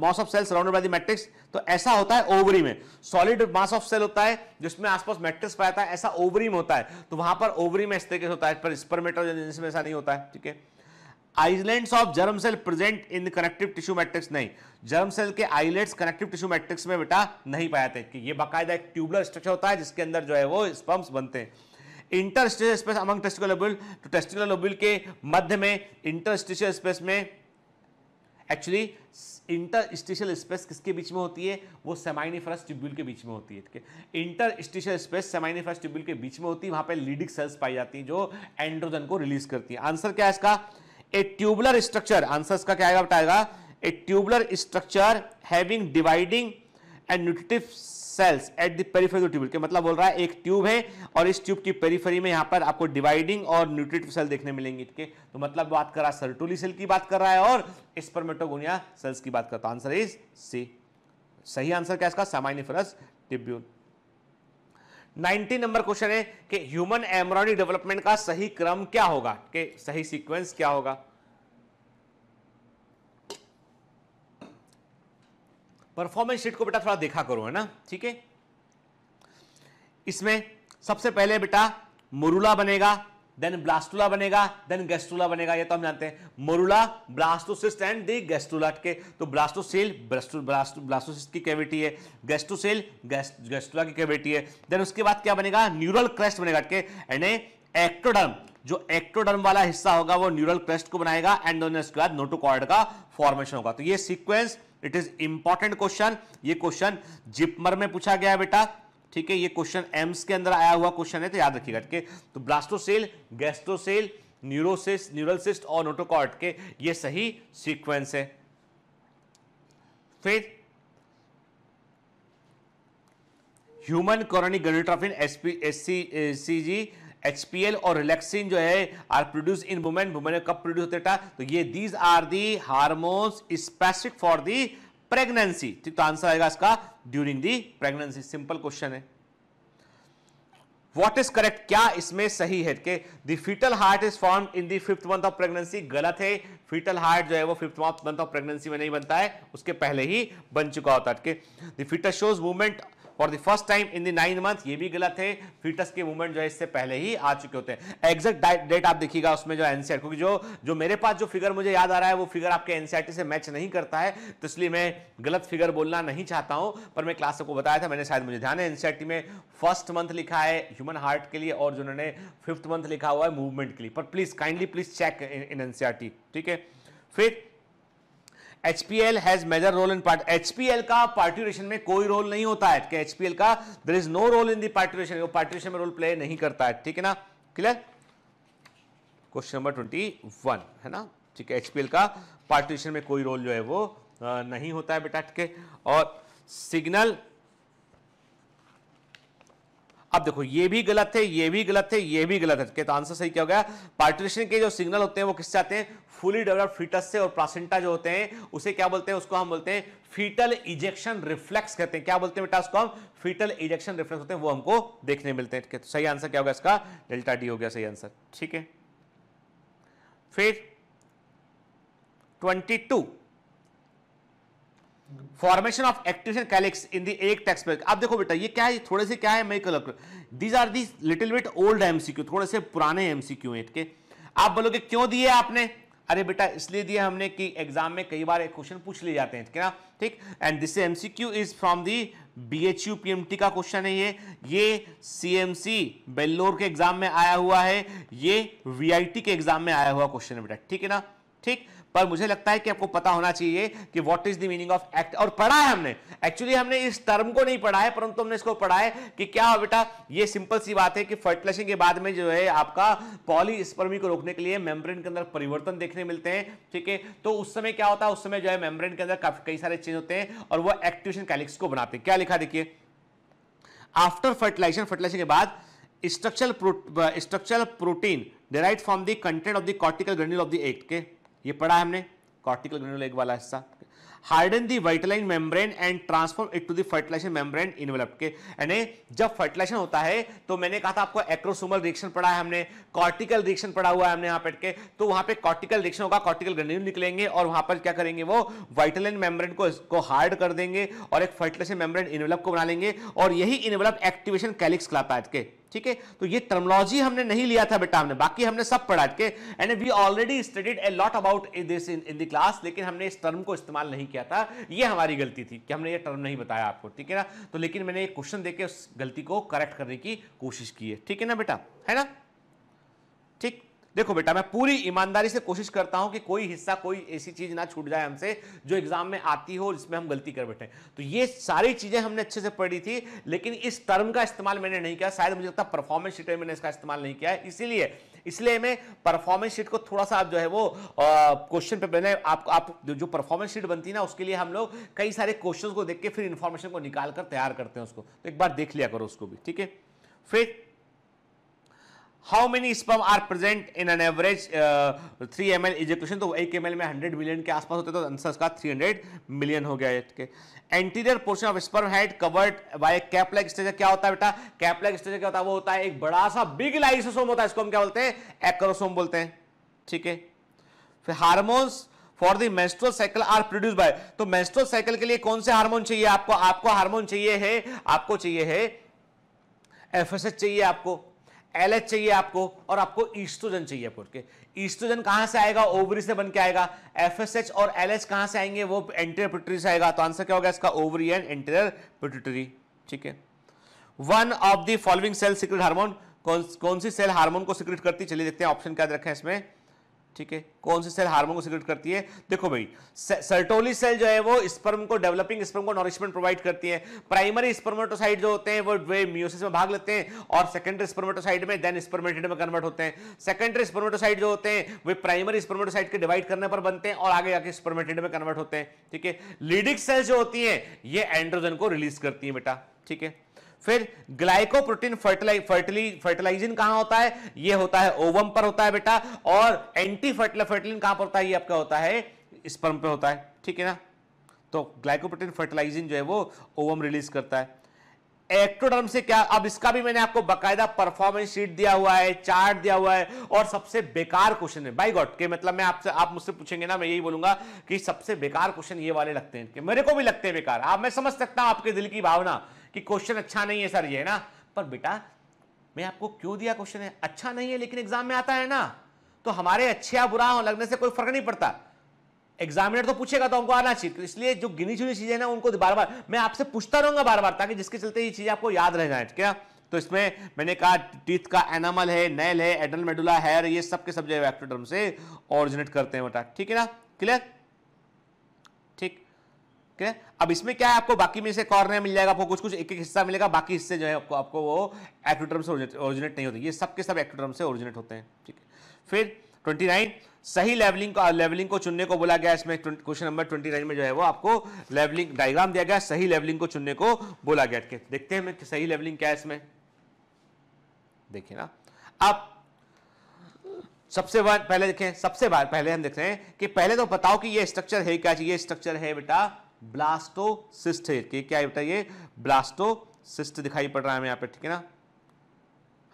mass of cell surrounded by the matrix तो ऐसा होता है ओवरी में सॉलिड मास ऑफ सेल होता है जिसमें आसपास मैट्रिक्स पाया है ऐसा ओवरी में होता है तो वहां पर ओवरी में इस तरीके से होता है पर स्पर्मेटोजेनेसिस जिसमें ऐसा नहीं होता है ठीक है islands of germ cell present in connective tissue matrix नहीं जर्म सेल के आइलेट्स कनेक्टिव टिश्यू मैट्रिक्स में बेटा नहीं पाए थे कि ये बाकायदा एक ट्यूबुलर स्ट्रक्चर होता है जिसके अंदर जो है वो स्पम्प्स बनते हैं interstitial space among testicular lobule तो टेस्टिकुलर लोबुल के मध्य में इंटरस्टिशियल स्पेस में एक्चुअली इंटरस्टिशियल स्पेस किसके बीच में होती है वो सेमाइनिफरस ट्यूब्यूल के बीच में होती है ठीक है इंटरस्टिशियल स्पेस सेमाइनिफरस ट्यूब्यूल के बीच में होती है वहां पे लीडिक सेल्स पाई जाती हैं जो एंड्रोजन को रिलीज करती है आंसर क्या है इसका ए ट्यूबुलर स्ट्रक्चर आंसर इसका क्या आएगा बताएगा a tubular structure having dividing and nutritive cells at the free tube के मतलब बोल रहा है एक ट्यूब है और इस ट्यूब की पेरीफरी में यहां पर आपको डिवाइडिंग और न्यूट्रिटिव सेल देखने मिलेंगे ठीक है तो मतलब बात कर रहा है सर्टोली सेल की बात कर रहा है और स्पर्मेटोगोनिया सेल्स की बात करता आंसर इज सी सही आंसर क्या इसका सामान्य फरस टिब्यूल नाइनटीन नंबर क्वेश्चन है कि ह्यूमन एमरॉनिक डेवलपमेंट का सही क्रम क्या होगा के सही सीक्वेंस क्या होगा परफॉर्मेंस शीट को बेटा थोड़ा देखा करो है ना ठीक है इसमें सबसे पहले बेटा मुरुला बनेगा देन ब्लास्टुला बनेगा देन गैस्ट्रुला बनेगा ये तो हम जानते हैं morula blastocyst and the gastrula के तो ब्लास्टोसेल ब्लास्टोसिस्ट की कैविटी है गैस्ट्रोसेल गैस्ट्रुला की कैविटी है देन उसके बाद क्या बनेगा न्यूरल क्रेस्ट बनेगा के एंड एक्टोडर्म जो एक्टोडर्म वाला हिस्सा होगा वो न्यूरल क्रेस्ट को बनाएगा एंड उसके बाद नोटोकॉर्ड का फॉर्मेशन होगा तो ये sequence it is important question ये क्वेश्चन जिपमर में पूछा गया बेटा ठीक है ये क्वेश्चन एम्स के अंदर आया हुआ क्वेश्चन है तो याद रखिएगा ठीक है तो ब्लास्टोसेल गैस्ट्रोसेल न्यूरोसिस न्यूरलसिस्ट और नोटोकॉर्ट के ये सही सीक्वेंस है फिर human chorionic gonadotrophin S S C C G HPL और रिलैक्सिन जो है are produce in women women कब प्रोड्यूस होते बेटा तो ये these are the hormones specific for the pregnancy ठीक तो आंसर आएगा इसका during the pregnancy simple question है वॉट इज करेक्ट क्या इसमें सही है कि the foetal heart is form in the fifth month of pregnancy गलत है फीटल हार्ट जो है वो फिफ्थ मंथ ऑफ प्रेगनेंसी में नहीं बनता है उसके पहले ही बन चुका होता है ठीक the foetal shows movement for the first time in the nine month ये भी गलत है फीटस के मूवमेंट जो है इससे पहले ही आ चुके होते हैं एग्जैक्ट डेट आप देखिएगा उसमें जो एनसीआर क्योंकि जो जो मेरे पास जो फिगर मुझे याद आ रहा है वो फिगर आपके एनसीआर से मैच नहीं करता है तो इसलिए मैं गलत फिगर बोलना नहीं चाहता हूं पर मैं क्लास को बताया था मैंने शायद मुझे ध्यान है एनसीआर में फर्स्ट मंथ लिखा है ह्यूमन हार्ट के लिए और जिन्होंने फिफ्थ मंथ लिखा हुआ है मूवमेंट के लिए पर please kindly please check in NCR ठीक है फिर HPL has major role in part HPL का पार्टीशन में कोई रोल नहीं होता है कि एचपीएल का there is no role in the partition वो पार्टीशन में रोल प्ले नहीं करता है ठीक है ना clear question number twenty one है ना ठीक है एचपीएल का पार्टीशन में कोई रोल जो है वो नहीं होता है बेटा ठीक है और सिग्नल अब देखो ये भी गलत है ये भी गलत है ये भी गलत है तो आंसर सही क्या हो गया पार्टिशन के जो सिग्नल होते हैं वो किससे आते हैं फुली डेवलप फीटस से और प्लासेंटा जो होते हैं उसे क्या बोलते हैं उसको हम बोलते हैं फीटल इजेक्शन रिफ्लेक्स कहते हैं क्या बोलते हैं बेटा उसको हम फीटल इजेक्शन रिफ्लेक्स होते हैं वो हमको देखने मिलते हैं तो सही आंसर क्या होगा इसका डेल्टा डी हो गया सही आंसर ठीक है फिर 22 formation of activation calyx in the एक टेक्स पैक आप देखो बेटा ये क्या है थोड़े से क्या है मैं colour these are the little bit old MCQ थोड़े से पुराने एमसीक्यू हैं इनके आप बोलोगे क्यों दिए आपने अरे बेटा इसलिए दिया हमने कि एग्जाम में कई बार एक क्वेश्चन पूछ लिए जाते हैं ना ठीक and this MCQ is from the B H U P M T का क्वेश्चन है ये ये सी एम सी बेल्लोर के एग्जाम में आया हुआ है ये वी आई टी के एग्जाम में आया हुआ क्वेश्चन है बेटा ठीक है ना ठीक पर मुझे लगता है कि आपको पता होना चाहिए कि what is the meaning of act और पढ़ा है हमने एक्चुअली हमने इस टर्म को नहीं पढ़ा है परंतु हमने इसको पढ़ा है कि क्या हो बेटा ये सिंपल सी बात है कि फर्टिलाइजेशन के बाद में जो है आपका पॉलीस्पर्मी को रोकने के लिए मेम्ब्रेन के अंदर परिवर्तन देखने मिलते हैं ठीक है तो उस समय क्या होता है उस समय जो है मेम्ब्रेन के अंदर काफी कई सारे चेंज होते हैं और वो एक्टिवेशन कैलिक्स को बनाते हैं क्या लिखा देखिए आफ्टर फर्टिलाइजेशन फर्टिलाइजेशन के बाद structural protein derived from the content of the cortical granule of the egg के ये पढ़ा है हमने कॉर्टिकल ग्रेनुल एग वाला हिस्सा harden the vitelline membrane and transform it to the fertilisation membrane envelope के यानी जब फर्टिलाइजेशन होता है तो मैंने कहा था आपको एक्रोसोमल रिएक्शन पढ़ा है हमने कॉर्टिकल रिएक्शन पढ़ा हुआ है हमने यहाँ पेट के तो वहाँ पे कॉर्टिकल रिएक्शन होगा कॉर्टिकल ग्रेन्यूल निकलेंगे और वहाँ पर क्या करेंगे वो वाइटलाइन मेम्ब्रेन को इसको हार्ड कर देंगे और एक फर्टिलाइजेशन मेम्ब्रेन इनवेलप को बना लेंगे और यही इनवेलप एक्टिवेशन कैलिक्स कहलाता है ठीक है तो ये टर्मोलॉजी हमने नहीं लिया था बेटा हमने बाकी हमने सब पढ़ा के and we already studied a lot about this in the class लेकिन हमने इस टर्म को इस्तेमाल नहीं किया था ये हमारी गलती थी कि हमने ये टर्म नहीं बताया आपको ठीक है ना तो लेकिन मैंने एक क्वेश्चन देके उस गलती को करेक्ट करने की कोशिश की है ठीक है ना बेटा है ना ठीक देखो बेटा मैं पूरी ईमानदारी से कोशिश करता हूं कि कोई हिस्सा कोई ऐसी चीज ना छूट जाए हमसे जो एग्जाम में आती हो जिसमें हम गलती कर बैठे तो ये सारी चीजें हमने अच्छे से पढ़ी थी लेकिन इस टर्म का इस्तेमाल मैंने नहीं किया शायद मुझे लगता परफॉर्मेंस शीट में मैंने इसका इस्तेमाल नहीं किया इसीलिए इसलिए मैं परफॉर्मेंस शीट को थोड़ा सा आप जो है वो क्वेश्चन पे मैंने आप, आप जो परफॉर्मेंस शीट बनती है ना उसके लिए हम लोग कई सारे क्वेश्चन को देख के फिर इन्फॉर्मेशन को निकाल कर तैयार करते हैं उसको तो एक बार देख लिया करो उसको भी ठीक है फिर how many sperm are present in an average three m l ejaculation तो एक एम एल में हंड्रेड मिलियन के आसपास होते तो आंसर का थ्री हंड्रेड मिलियन हो गया इसके anterior portion of sperm head covered by cap like stage क्या होता है बेटा कैप लाइक स्टेज क्या होता है वो होता है एक बड़ा सा बिग लाइसोसोम होता है इसको हम क्या बोलते हैं एक्रोसोम बोलते हैं ठीक है फिर hormones for the menstrual cycle are produce by तो मेस्ट्रोल साइकिल के लिए कौन से हार्मोन चाहिए आपको आपको हार्मोन चाहिए है आपको चाहिए है एफ चाहिए आपको एल चाहिए आपको और आपको ईस्ट्रोजन चाहिए आपके ईस्ट्रोजन कहाँ से आएगा ओवरी से बन के आएगा एफ और एल एच कहाँ से आएंगे वो एंटीरियर पिटरी से आएगा तो आंसर क्या होगा इसका ओवरी एंड एंटीरियर पिटरी ठीक है one of the following cell secrete hormone कौन कौन सी सेल हार्मोन को सीक्रेट करती चलिए देखते हैं ऑप्शन क्या रखे हैं इसमें ठीक है कौन सी सेल हार्मोन को सिक्रेट करती है देखो भाई सर्टोली सेल जो है वो स्पर्म को डेवलपिंग स्पर्म को नॉरिशमेंट प्रोवाइड करती है प्राइमरी स्पर्मेटोसाइड जो होते हैं वो वे म्यूसिस में भाग लेते हैं और सेकेंडरी स्पर्मेटोसाइड में देन स्पर्मेटेड में कन्वर्ट होते हैं सेकेंडरी स्पर्मेटोसाइड जो होते हैं वे प्राइमरी स्पर्मेटोसाइड के डिवाइड करने पर बनते हैं और आगे जाके स्पर्मेटेड में कन्वर्ट होते हैं ठीक है लीडिक सेल्स जो होती है ये एंड्रोजन को रिलीज करती है बेटा ठीक है फिर ग्लाइकोप्रोटीन फर्टिलाइ फर्टिली फर्टिलाइजिन कहां होता है ये होता है ओवम पर होता है बेटा और एंटी फर्टिलिन कहां पर होता है ये आपका होता है स्पर्म पे होता है ठीक है ना तो ग्लाइकोप्रोटीन फर्टिलाइजिन जो है वो ओवम रिलीज करता है एक्टोडर्म से क्या अब इसका भी मैंने आपको बकायदा परफॉर्मेंस शीट दिया हुआ है चार्ट दिया हुआ है और सबसे बेकार क्वेश्चन है बाई गॉड के मतलब मैं आपसे आप, आप मुझसे पूछेंगे ना मैं यही बोलूंगा कि सबसे बेकार क्वेश्चन ये वाले लगते हैं मेरे को भी लगते हैं बेकार आप हाँ, मैं समझ सकता हूं आपके दिल की भावना कि क्वेश्चन अच्छा नहीं है सर ये ना पर बेटा मैं आपको क्यों दिया क्वेश्चन है अच्छा नहीं है लेकिन एग्जाम में आता है ना तो हमारे अच्छे या बुरा हो लगने से कोई फर्क नहीं पड़ता एग्जामिनर तो पूछेगा तो हमको आना चाहिए तो इसलिए जो गिनी चुनी चीजें ना उनको बार बार मैं आपसे पूछता रहूंगा बार बार ताकि जिसके चलते ये चीज आपको याद रह जाए क्या तो इसमें मैंने कहा टीथ का एनामल है नेल है एडल मेडुला हेयर ये सब के सब जो है से ऑरिजिनेट करते हैं बेटा ठीक है ना क्लियर ओके अब इसमें क्या है आपको बाकी में से कॉर्नर मिल जाएगा आपको कुछ कुछ एक एक हिस्सा मिलेगा बाकी हिस्से जो है आपको आपको वो एक्ट्रम से ओरिजिनेट नहीं होते ये सब के सब एक्ट्रम से ओरिजिनेट होते हैं ठीक है फिर 29 सही लेवलिंग को लेवलिंग को चुनने को बोला गया इसमें क्वेश्चन नंबर 29 में जो है वो आपको लेवलिंग डायग्राम दिया गया सही लेवलिंग को चुनने को बोला गया ठीक देखते हैं मैं सही लेवलिंग क्या है इसमें देखिए ना अब सबसे बार पहले देखें सबसे बार पहले हम देख रहे हैं कि पहले तो बताओ कि ये स्ट्रक्चर है क्या चाहिए स्ट्रक्चर है बेटा ब्लास्टोसिस्ट है कि क्या बेटा ये ब्लास्टोसिस्ट दिखाई पड़ रहा है हमें यहाँ पे ठीक है ना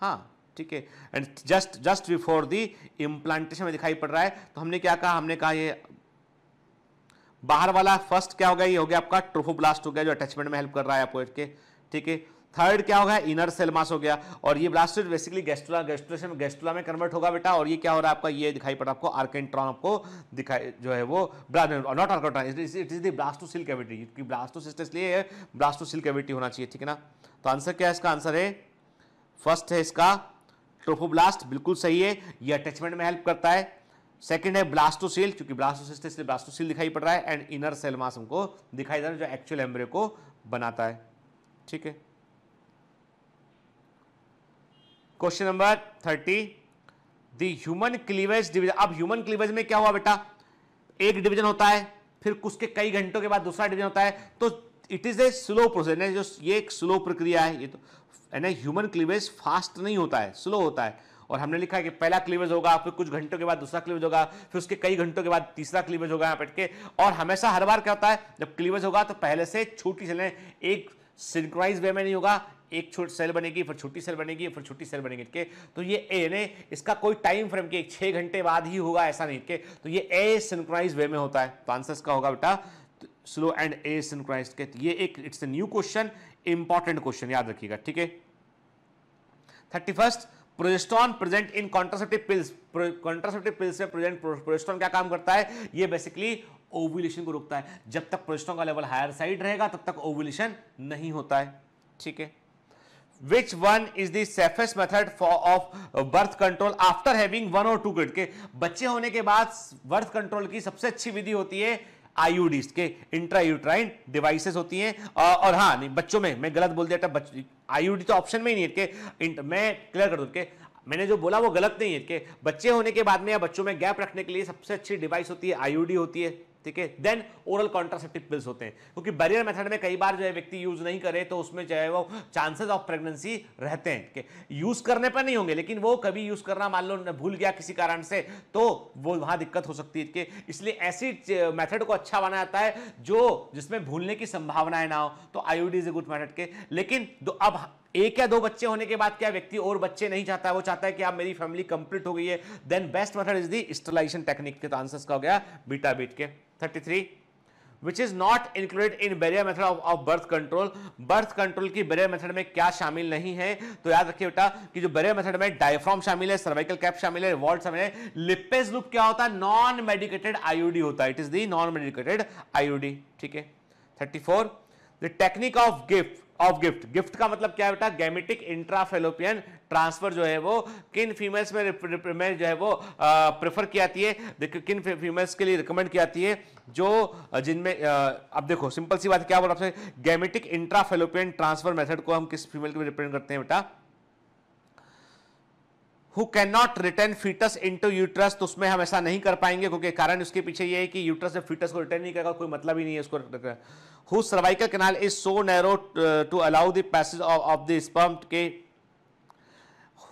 हाँ ठीक है and just just before the implantation में दिखाई पड़ रहा है तो हमने क्या कहा हमने कहा ये बाहर वाला फर्स्ट क्या हो गया ये हो गया आपका ट्रोफोब्लास्ट हो गया जो अटैचमेंट में हेल्प कर रहा है आपको ठीक है थर्ड क्या होगा इनर सेल मास हो गया और ये ब्लास्टिड बेसिकली गेस्टुला गैस्ट्रुलेशन में में कन्वर्ट होगा बेटा और ये क्या हो रहा है आपका ये दिखाई पड़ा आपको आर्केंट्रॉन आपको दिखाई जो है वो not archenteron it is the blastocoel cavity क्योंकि ब्लास्टोसिस्ट इसलिए ब्लास्टोसिल कैविटी होना चाहिए ठीक है ना तो आंसर क्या है इसका आंसर है फर्स्ट है इसका ट्रोफोब्लास्ट बिल्कुल सही है ये अटैचमेंट में हेल्प करता है सेकेंड है ब्लास्टोसिल क्योंकि ब्लास्टोसिस्ट इसलिए ब्लास्टोसिल दिखाई पड़ रहा है एंड इनर सेलमास हमको दिखाई दे रहा है जो एक्चुअल एम्ब्रियो को बनाता है ठीक है question number thirty the human cleavage division अब ह्यूमन क्लीवेज में क्या हुआ बेटा एक डिवीजन होता है फिर कुछ के कई घंटों के बाद दूसरा डिवीजन होता है तो it is a slow process जो ये एक स्लो प्रक्रिया है ये तो यानी ह्यूमन क्लीवेज फास्ट नहीं होता है स्लो होता है और हमने लिखा है कि पहला क्लीवेज होगा फिर कुछ घंटों के बाद दूसरा क्लीवेज होगा फिर उसके कई घंटों के बाद तीसरा क्लीवेज होगा यहाँ बैठ के और हमेशा हर बार क्या होता है जब क्लीवेज होगा तो पहले से छोटी चलें एक सिंक्राइज वे में नहीं होगा एक छोटी सेल बनेगी फिर छोटी सेल बनेगी फिर छोटी सेल बनेगी के तो ये ए ने इसका कोई टाइम फ्रेम के छह घंटे बाद ही होगा ऐसा नहीं के तो ये ए सिंक्रोनाइज वे में होता है तो आंसर इसका होगा बेटा स्लो एंड ए सिंक्रोनाइज के तो ये एक it's new question important question याद रखिएगा ठीक है thirty first progesterone present in contraceptive pills contraceptive pills में प्रेजेंट प्रोजेस्टॉन क्या काम करता है ये बेसिकली ओवुलेशन को रोकता है जब तक प्रोजेस्टॉन का लेवल हायर साइड रहेगा तब तक ओवुलेशन नहीं होता है ठीक है which one is the safest method for of uh, birth control after having one or two के बच्चे होने के बाद birth control की सबसे अच्छी विधि होती है आईयूडीज के इंट्रा यूट्राइन डिवाइसेस होती हैं और हाँ नहीं बच्चों में मैं गलत बोल दिया था आईयूडी तो ऑप्शन में ही नहीं है के मैं क्लियर कर दूं के मैंने जो बोला वो गलत नहीं है कि बच्चे होने के बाद में या बच्चों में गैप रखने के लिए सबसे अच्छी डिवाइस होती है आईयूडी होती है ठीक है देन ओरल कॉन्ट्रासेप्टिव पिल्स होते हैं क्योंकि बैरियर मेथड में कई बार जो है व्यक्ति यूज नहीं करे तो उसमें जो है वो चांसेस ऑफ प्रेगनेंसी रहते हैं यूज करने पर नहीं होंगे लेकिन वो कभी यूज करना मान लो भूल गया किसी कारण से तो वो वहां दिक्कत हो सकती है इसलिए ऐसी मेथड को अच्छा बनाया जाता है जो जिसमें भूलने की संभावनाएं ना हो तो IUD is a good method के लेकिन अब एक या दो बच्चे होने के बाद क्या व्यक्ति और बच्चे नहीं चाहता है वो चाहता है कि आप मेरी फैमिली कंप्लीट हो गई है then best method is the sterilisation technique के तो आंसर का हो गया बीटा बीट के thirty three which is not included in barrier method of birth control birth control की बेरियर मेथड में क्या शामिल नहीं है तो याद रखिए बेटा कि जो बेरियर मेथड में डायफ्रॉम शामिल है सर्वाइकल कैप शामिल है रिवॉल्ट शामिल है लिपेज लुप क्या होता है नॉन मेडिकेटेड आईओडी होता है it is the non medicated IUD ठीक है thirty four the technique of GIFT of GIFT GIFT का मतलब क्या बेटा गैमेटिक इंट्राफेलोपियन ट्रांसफर जो है वो किन फीमेल्स में, में जो है वो प्रेफर की जाती है किन फीमेल्स के लिए रिकमेंड की जाती है जो जिनमें अब देखो सिंपल सी बात क्या बोल रहा आपसे गैमेटिक इंट्राफेलोपियन ट्रांसफर मेथड को हम किस फीमेल के रिप्रेजेंट करते हैं बेटा who can not return foetus into uterus तो उसमें हम ऐसा नहीं कर पाएंगे क्योंकि कारण उसके पीछे ये है कि यूट्रस जब फीटस को रिटर्न नहीं करेगा कोई मतलब ही नहीं है उसको whose cervical canal is so narrow to, uh, to allow the passage of, of the sperm के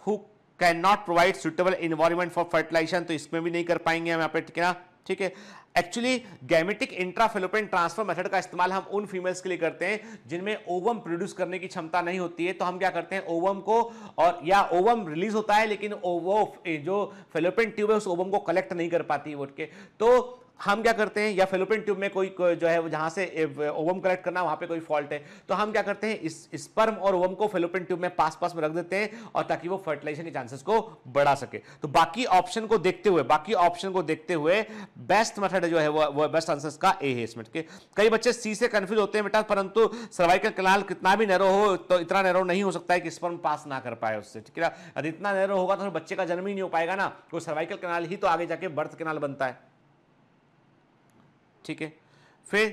who cannot provide suitable environment for तो इसमें भी नहीं कर पाएंगे हम यहाँ पे ठीक है ना ठीक है actually gametic intrafallopian transfer method का इस्तेमाल हम उन फीमेल्स के लिए करते हैं जिनमें ओवम प्रोड्यूस करने की क्षमता नहीं होती है तो हम क्या करते हैं ओवम को और या ओवम रिलीज होता है लेकिन ओवो जो फेलोपियन ट्यूब है उस ओवम को कलेक्ट नहीं कर पाती है वोट के तो हम क्या करते हैं या फेलोपिन ट्यूब में कोई जो है जहां से ओवम कलेक्ट करना वहां पे कोई फॉल्ट है तो हम क्या करते हैं इस स्पर्म और ओवम को फेलोपिन ट्यूब में पास पास में रख देते हैं और ताकि वो फर्टिलाइजेशन के चांसेस को बढ़ा सके तो बाकी ऑप्शन को देखते हुए बाकी ऑप्शन को देखते हुए बेस्ट मेथड जो है वो, वो बेस्ट आंसर का ए है इसमें के कई बच्चे सी से कन्फ्यूज होते हैं बेटा परंतु सर्वाइकल कनाल कितना भी नैरो हो तो इतना नैरो नहीं हो सकता है कि स्पर्म पास ना कर पाए उससे ठीक है इतना नैरो होगा तो बच्चे का जन्म ही नहीं हो पाएगा ना तो सर्वाइकल कनाल ही तो आगे जाके बर्थ कनाल बनता है ठीक है फिर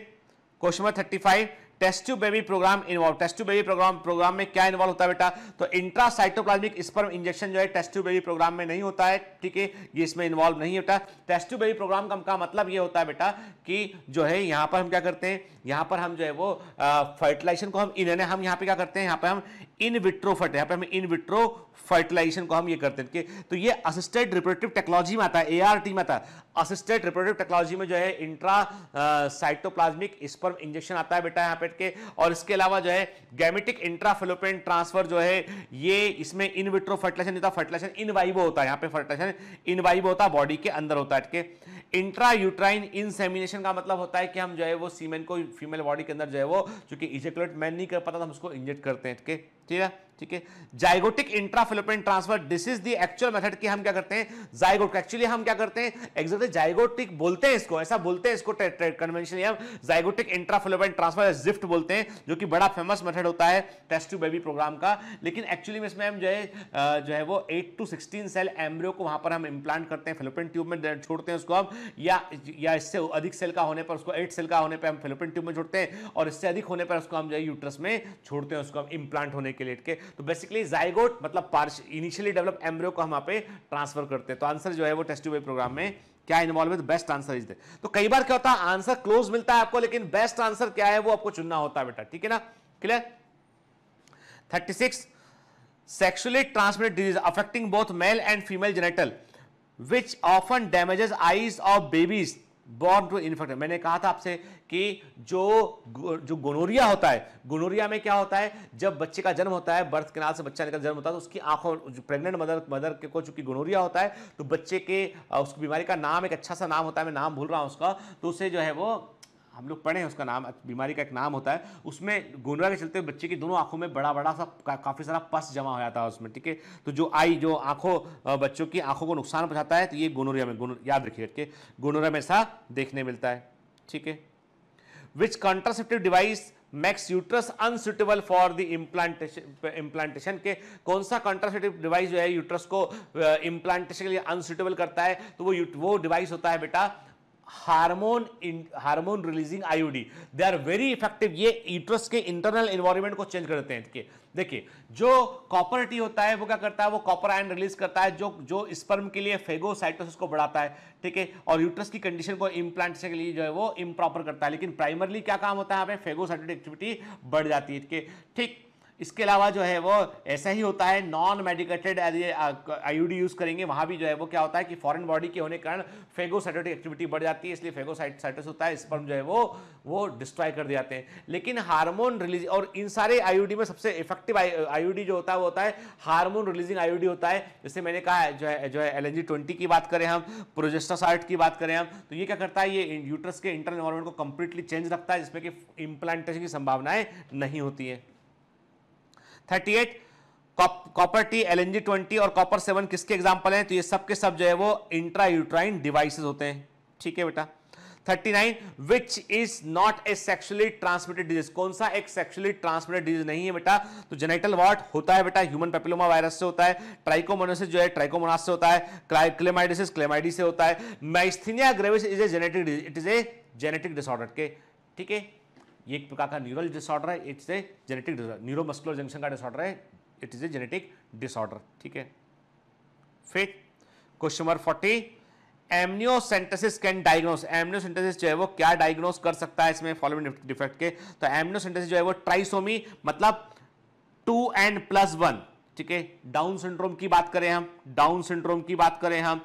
question number thirty five test tube baby programme involve test tube baby programme programme में क्या इन्वॉल्व होता है बेटा तो इंट्रा साइटोप्लाज्मिक स्पर्म इंजेक्शन जो है टेस्ट ट्यूब बेबी प्रोग्राम में नहीं होता है ठीक है ये इसमें इन्वॉल्व नहीं होता टेस्ट ट्यूब बेबी प्रोग्राम का, का मतलब ये होता है बेटा कि जो है यहाँ पर हम क्या करते हैं यहाँ पर हम जो है वो फर्टिलाइजेशन को हम इन्होंने हम यहाँ पे क्या करते हैं यहाँ पर हम इन विट्रो फर्ट यहाँ पर हम इन विट्रो फर्टिलाइजेशन को हम ये करते हैं कि तो ये असिस्टेड रिप्रोडक्टिव टेक्नोलॉजी में आता है एआरटी में आता है असिस्टेड रिप्रोडक्टिव टेक्नोलॉजी में जो है इंट्रा साइटोप्लाज्मिक स्पर्म इंजेक्शन आता है बेटा यहाँ पे के और इसके अलावा जो है गैमेटिक इंट्राफिलोपेन ट्रांसफर जो है ये इसमें इन विट्रो फर्टिलाइजेशन होता है फर्टिलाइजन इन वाइबो होता है यहाँ पे फर्टिलाइजन इन वाइबो होता है बॉडी के अंदर होता है इंट्रा यूट्राइन इनसेमिनेशन का मतलब होता है कि हम जो है वो सीमेन को फीमेल बॉडी के अंदर जो है वो चूंकि इजेकुलेट मैन नहीं कर पाता तो हम उसको इंजेक्ट करते हैं के ठीक है ठीक है zygotic intrafallopian transfer this is the actual method की हम क्या करते हैं जाइगोट एक्चुअली हम क्या करते हैं एग्जैक्टली जाइगोटिक बोलते हैं इसको ऐसा बोलते हैं इसको कन्वेंशन हम जाइगोटिक इंट्राफिलोपियन ट्रांसफर जिफ्ट बोलते हैं जो कि बड़ा फेमस मेथड होता है टेस्ट टू बेबी प्रोग्राम का लेकिन एक्चुअली में इसमें हम जो है जो है वो eight to sixteen cell embryo को वहां पर हम इम्प्लांट करते हैं फिलोपिन ट्यूब में छोड़ते हैं उसको हम या या इससे अधिक सेल का होने पर उसको एट सेल का होने पर हम फिलोपिन ट्यूब में छोड़ते हैं और इससे अधिक होने पर उसको हम जो है यूट्रस में छोड़ते हैं उसको हम इम्प्लांट होने मैक्यूलेट के तो बेसिकली जाइगोट मतलब पार्श इनिशियली डेवलप एम्ब्रियो को हम पे ट्रांसफर करते हैं तो आंसर जो है वो टेस्ट ट्यूब प्रोग्राम में क्या इन्वॉल्व है बेस्ट आंसर इज दे तो कई बार क्या होता है आंसर क्लोज मिलता है आपको लेकिन बेस्ट आंसर क्या है वो आपको चुनना होता है बेटा ठीक है ना clear thirty six sexually transmitted disease affecting both male and female genital which often damages eyes of babies born to infected मैंने कहा था आपसे कि जो जो गोनोरिया होता है गोनोरिया में क्या होता है जब बच्चे का जन्म होता है बर्थ केनाल से बच्चा निकल जन्म होता है तो उसकी आंखों प्रेग्नेंट मदर मदर के को चूंकि गोनोरिया होता है तो बच्चे के उसकी बीमारी का नाम एक अच्छा सा नाम होता है मैं नाम भूल रहा हूँ उसका तो उसे जो है वो हम लोग पढ़े हैं उसका नाम बीमारी का एक नाम होता है उसमें गोनरा के चलते बच्चे की दोनों आंखों में बड़ा बड़ा सा का, काफ़ी सारा पस जमा हो जाता है उसमें ठीक है तो जो आई जो आंखों बच्चों की आंखों को नुकसान पहुंचाता है तो ये गोनोरिया में गोनो याद रखिए है गोनोरिया में ऐसा देखने मिलता है ठीक है which contraceptive device makes uterus unsuitable for the implantation implantation के कौन सा कॉन्ट्रासेप्टिव डिवाइस जो है यूट्रस को इम्प्लांटेशन के लिए अनसुटेबल करता है तो वो वो डिवाइस होता है बेटा hormone hormone releasing IUD they are very effective ये यूट्रस के इंटरनल इन्वायरमेंट को चेंज करते हैं देखिए जो कॉपर टी होता है वो क्या करता है वो कॉपर आयन रिलीज करता है जो जो स्पर्म के लिए फेगोसाइटोसिस को बढ़ाता है ठीक है और यूट्रस की कंडीशन को इम्प्लांटेशन के लिए जो है वो इम्प्रॉपर करता है लेकिन प्राइमरली क्या काम होता है यहाँ पे फेगोसाइटोटिक एक्टिविटी बढ़ जाती है ठीक है ठीक इसके अलावा जो है वो ऐसा ही होता है नॉन मेडिकेटेड आईयूडी यूज़ करेंगे वहाँ भी जो है वो क्या होता है कि फॉरेन बॉडी के होने के कारण फेगोसाइटोटिक एक्टिविटी बढ़ जाती है इसलिए फेगोसाइटोसाइटस होता है स्पर्म जो है वो वो डिस्ट्रॉय कर दिया जाते हैं लेकिन हार्मोन रिलीज और इन सारे आईयूडी में सबसे इफेक्टिव आईयूडी जो होता है वो होता है हार्मोन रिलीजिंग आईयूडी होता है जैसे मैंने कहा जो है जो है एल ट्वेंटी की बात करें हम प्रोजेस्टासाइट की बात करें हम तो ये क्या करता है ये यूट्रस के इंटर इन्वायरमेंट को कंप्लीटली चेंज रखता है जिसमें कि इम्प्लांटेशन की संभावनाएं नहीं होती हैं thirty eight copper T L NG twenty और कॉपर सेवन किसके एग्जाम्पल हैं तो ये सब के सब जो है वो इंट्रा यूट्राइन डिवाइसेज होते हैं ठीक है बेटा thirty nine which is not a sexually transmitted disease कौन सा एक सेक्शुअली ट्रांसमिटेड डिजीज नहीं है बेटा तो जेनेटल वॉट होता है बेटा ह्यूमन पेपिलोमा वायरस से होता है ट्राइकोमोनोसिस जो है ट्राइकोमोनास से होता है क्लेमाइडिस क्लेमाइडी से होता है myasthenia gravis is a genetic disease it is a genetic disorder के ठीक है ये एक प्रकार का न्यूरल डिसऑर्डर है it's a genetic disorder neuromuscular junction का डिसऑर्डर है it is a genetic disorder ठीक है फिर question number forty amniocentesis can diagnose amniocentesis जो है वो क्या डायग्नोस कर सकता है इसमें फॉलोइंग डिफेक्ट के तो एमनियोसेंटेसिस जो है वो ट्राइसोमी मतलब टू एंड प्लस वन ठीक है डाउन सिंड्रोम की बात करें हम डाउन सिंड्रोम की बात करें हम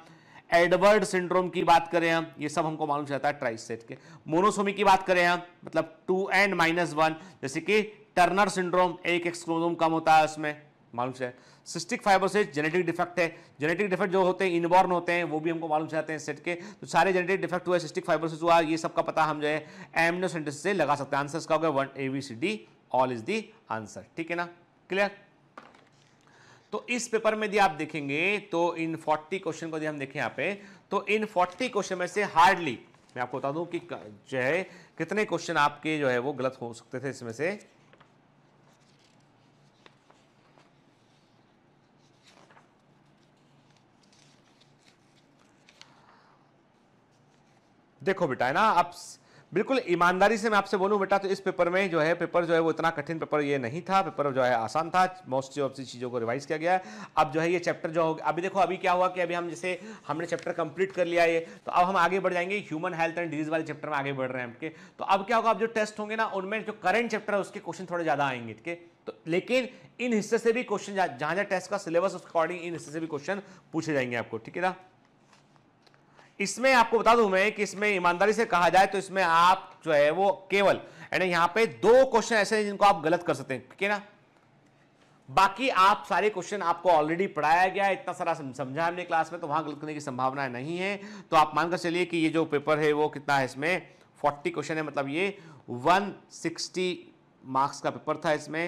एडवर्ड सिंड्रोम की बात करें हम ये सब हमको मालूम चलता है ट्राइस सेट के मोनोसोमी की बात करें हम मतलब टू एंड माइनस वन जैसे कि टर्नर सिंड्रोम एक एक्सक्रोजोम कम होता है उसमें मालूम है सिस्टिक फाइबर से जेनेटिक डिफेक्ट है जेनेटिक डिफेक्ट जो होते हैं इनबॉर्न होते हैं वो भी हमको मालूम चाहते हैं सेट के तो सारे जेनेटिक डिफेक्ट हुए सिस्टिक फाइब्रोसिस हुआ ये सब का पता हम जो है एमनोसेंटिस से लगा सकते हैं आंसर का हो गया one A B C D all is the answer ठीक है ना क्लियर तो इस पेपर में यदि आप देखेंगे तो इन 40 क्वेश्चन को यदि हम देखें यहाँ पे तो इन 40 क्वेश्चन में से हार्डली मैं आपको बता दूं कि जो है कितने क्वेश्चन आपके जो है वो गलत हो सकते थे इसमें से देखो बेटा है ना आप बिल्कुल ईमानदारी से मैं आपसे बोलूँ बेटा तो इस पेपर में जो है पेपर जो है वो इतना कठिन पेपर ये नहीं था पेपर जो है आसान था मोस्ट ऑफ सी चीज़ों को रिवाइज किया गया अब जो है ये चैप्टर जो होगा अभी देखो अभी क्या हुआ कि अभी हम जैसे हमने चैप्टर कंप्लीट कर लिया ये तो अब हम आगे बढ़ जाएंगे ह्यूमन हेल्थ एंड डिजीज वाले चैप्टर में आगे बढ़ रहे हैं आपके तो अब क्या होगा अब जो टेस्ट होंगे ना उनमें जो करंट चैप्टर है उसके क्वेश्चन थोड़े ज़्यादा आएंगे ठीक है तो लेकिन इन हिस्से से भी क्वेश्चन जहाँ जहाँ टेस्ट का सिलेबस उसके अकॉर्डिंग इन हिस्से से भी क्वेश्चन पूछे जाएंगे आपको ठीक है ना इसमें आपको बता दूं मैं कि इसमें ईमानदारी से कहा जाए तो इसमें आप जो है वो केवल यानी यहां पे दो क्वेश्चन ऐसे हैं जिनको आप गलत कर सकते हैं ठीक है ना बाकी आप सारे क्वेश्चन आपको ऑलरेडी पढ़ाया गया है इतना सारा समझा हमने क्लास में तो वहां गलत करने की संभावना नहीं है तो आप मानकर चलिए कि ये जो पेपर है वो कितना है इसमें फोर्टी क्वेश्चन है मतलब ये वन मार्क्स का पेपर था इसमें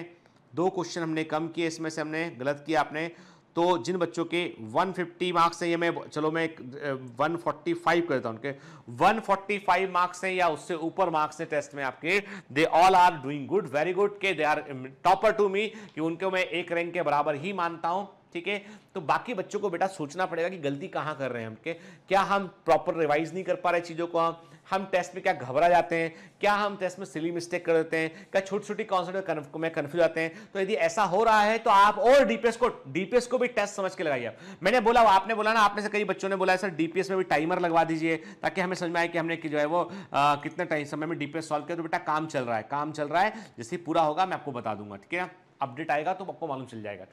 दो क्वेश्चन हमने कम किए इसमें से हमने गलत किया आपने तो जिन बच्चों के 150 मार्क्स हैं ये मैं चलो मैं 145 करता हूँ उनके 145 मार्क्स हैं या उससे ऊपर मार्क्स हैं टेस्ट में आपके they all are doing good very good के they are topper to me कि उनको मैं एक रैंक के बराबर ही मानता हूँ ठीक है तो बाकी बच्चों को बेटा सोचना पड़ेगा कि गलती कहाँ कर रहे हैं हम क्या हम प्रॉपर रिवाइज नहीं कर पा रहे चीज़ों को हम हम टेस्ट में क्या घबरा जाते हैं क्या हम टेस्ट में सिली मिस्टेक कर देते हैं क्या छोटी छोटी कॉन्सेप्ट में कन्फ्यूज आते हैं तो यदि ऐसा हो रहा है तो आप और डीपीएस को डीपीएस को भी टेस्ट समझ के लगाइए मैंने बोला आपने बोला ना आपने से कई बच्चों ने बोला सर डीपीएस में भी टाइमर लगवा दीजिए ताकि हमें समझ में आए कि हमने जो है वो कितने टाइम समय में डीपीएस सॉल्व किया तो बेटा काम चल रहा है काम चल रहा है जैसे पूरा होगा मैं आपको बता दूंगा ठीक है ना अपडेट आएगा तो आपको मालूम चल जाएगा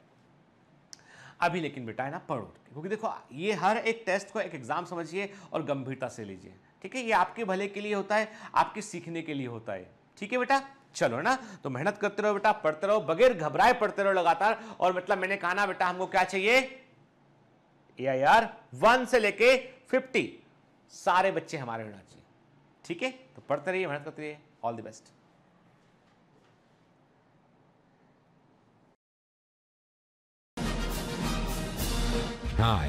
अभी लेकिन बेटा है ना पढ़ो क्योंकि देखो ये हर एक टेस्ट को एक एग्जाम समझिए और गंभीरता से लीजिए ठीक है ये आपके भले के लिए होता है आपके सीखने के लिए होता है ठीक है बेटा चलो है ना तो मेहनत करते रहो बेटा पढ़ते रहो बगैर घबराए पढ़ते रहो लगातार और मतलब मैंने कहा ना बेटा हमको क्या चाहिए ए आई आर वन से लेके फिफ्टी सारे बच्चे हमारे होना चाहिए ठीक है तो पढ़ते रहिए मेहनत करते रहिए all the best Hi.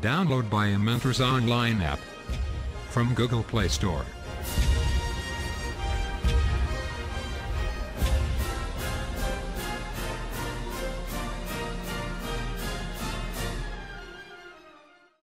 Download by a Mentors Online app from Google Play Store.